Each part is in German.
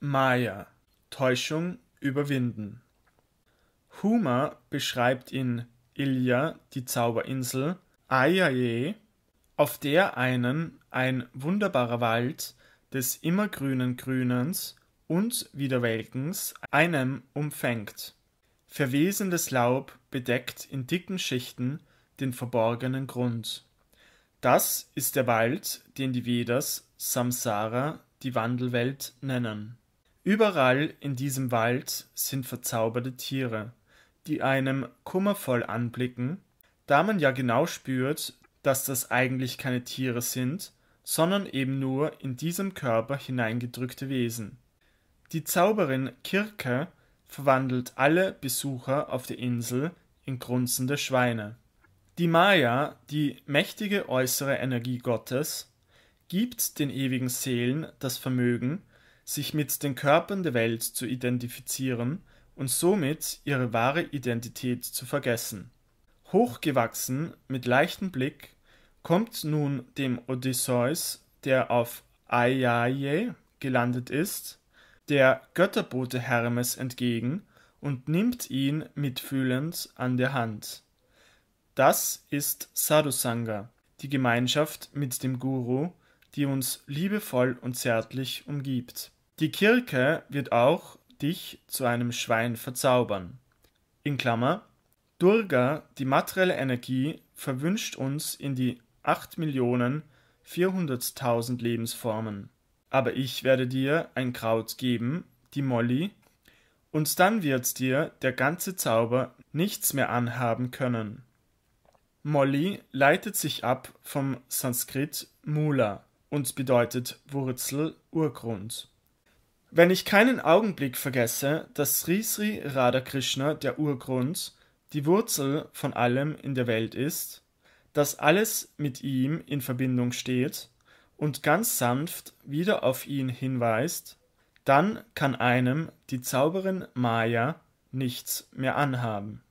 Maya Täuschung überwinden. Huma beschreibt in Ilja die Zauberinsel Ayaye, auf der einen ein wunderbarer Wald des immergrünen Grünens und Wiederwelkens einem umfängt. Verwesendes Laub bedeckt in dicken Schichten den verborgenen Grund. Das ist der Wald, den die Vedas Samsara, die Wandelwelt, nennen Überall in diesem Wald sind verzauberte Tiere, die einem kummervoll anblicken, da man ja genau spürt, dass das eigentlich keine Tiere sind, sondern eben nur in diesem Körper hineingedrückte Wesen. Die Zauberin Kirke verwandelt alle Besucher auf der Insel in grunzende Schweine. Die Maya, die mächtige äußere Energie Gottes, gibt den ewigen Seelen das Vermögen, sich mit den Körpern der Welt zu identifizieren und somit ihre wahre Identität zu vergessen. Hochgewachsen, mit leichtem Blick, kommt nun dem Odysseus, der auf Aiaie gelandet ist, der Götterbote Hermes entgegen und nimmt ihn mitfühlend an der Hand. Das ist Sadhusanga, die Gemeinschaft mit dem Guru, die uns liebevoll und zärtlich umgibt. Die Kirke wird auch dich zu einem Schwein verzaubern. In Klammer, Durga, die materielle Energie, verwünscht uns in die 8.400.000 Lebensformen. Aber ich werde dir ein Kraut geben, die Molly, und dann wird dir der ganze Zauber nichts mehr anhaben können. Molly leitet sich ab vom Sanskrit Mula und bedeutet Wurzel, Urgrund. Wenn ich keinen Augenblick vergesse, dass Sri Sri Radha Krishna der Urgrund, die Wurzel von allem in der Welt ist, dass alles mit ihm in Verbindung steht und ganz sanft wieder auf ihn hinweist, dann kann einem die Zauberin Maya nichts mehr anhaben.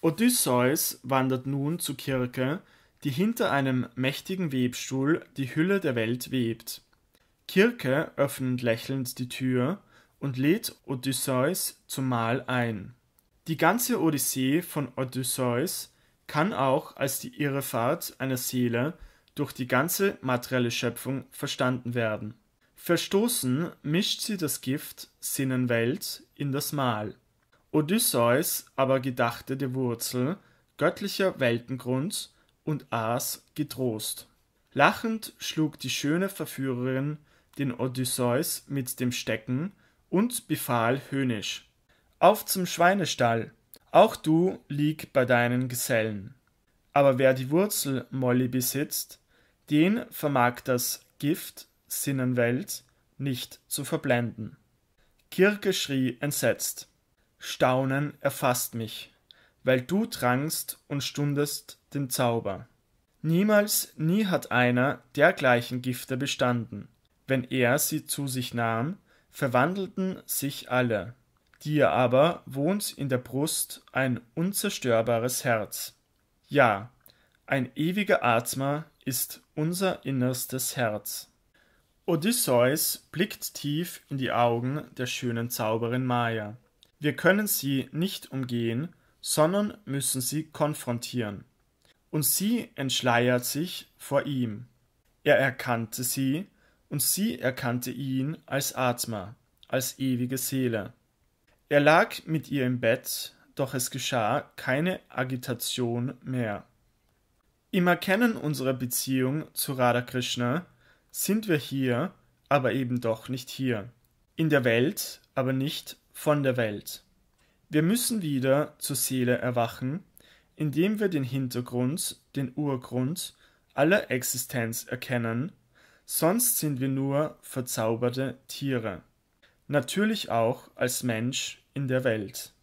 Odysseus wandert nun zu Kirke, die hinter einem mächtigen Webstuhl die Hülle der Welt webt. Kirke öffnet lächelnd die Tür und lädt Odysseus zum Mahl ein. Die ganze Odyssee von Odysseus kann auch als die Irrefahrt einer Seele durch die ganze materielle Schöpfung verstanden werden. Verstoßen mischt sie das Gift Sinnenwelt in das Mahl. Odysseus aber gedachte der Wurzel, göttlicher Weltengrund und aß getrost. Lachend schlug die schöne Verführerin den Odysseus mit dem Stecken und befahl höhnisch: Auf zum Schweinestall, auch du lieg bei deinen Gesellen. Aber wer die Wurzel Molly besitzt, den vermag das Gift Sinnenwelt nicht zu verblenden. Kirke schrie entsetzt: Staunen erfasst mich, weil du drangst und stundest den Zauber. Niemals, nie hat einer dergleichen Gifte bestanden wenn er sie zu sich nahm, verwandelten sich alle. Dir aber wohnt in der Brust ein unzerstörbares Herz. Ja, ein ewiger Atma ist unser innerstes Herz. Odysseus blickt tief in die Augen der schönen Zauberin Maya. Wir können sie nicht umgehen, sondern müssen sie konfrontieren. Und sie entschleiert sich vor ihm. Er erkannte sie, und sie erkannte ihn als Atma, als ewige Seele. Er lag mit ihr im Bett, doch es geschah keine Agitation mehr. Im Erkennen unserer Beziehung zu Radha Krishna sind wir hier, aber eben doch nicht hier. In der Welt, aber nicht von der Welt. Wir müssen wieder zur Seele erwachen, indem wir den Hintergrund, den Urgrund aller Existenz erkennen sonst sind wir nur verzauberte Tiere, natürlich auch als Mensch in der Welt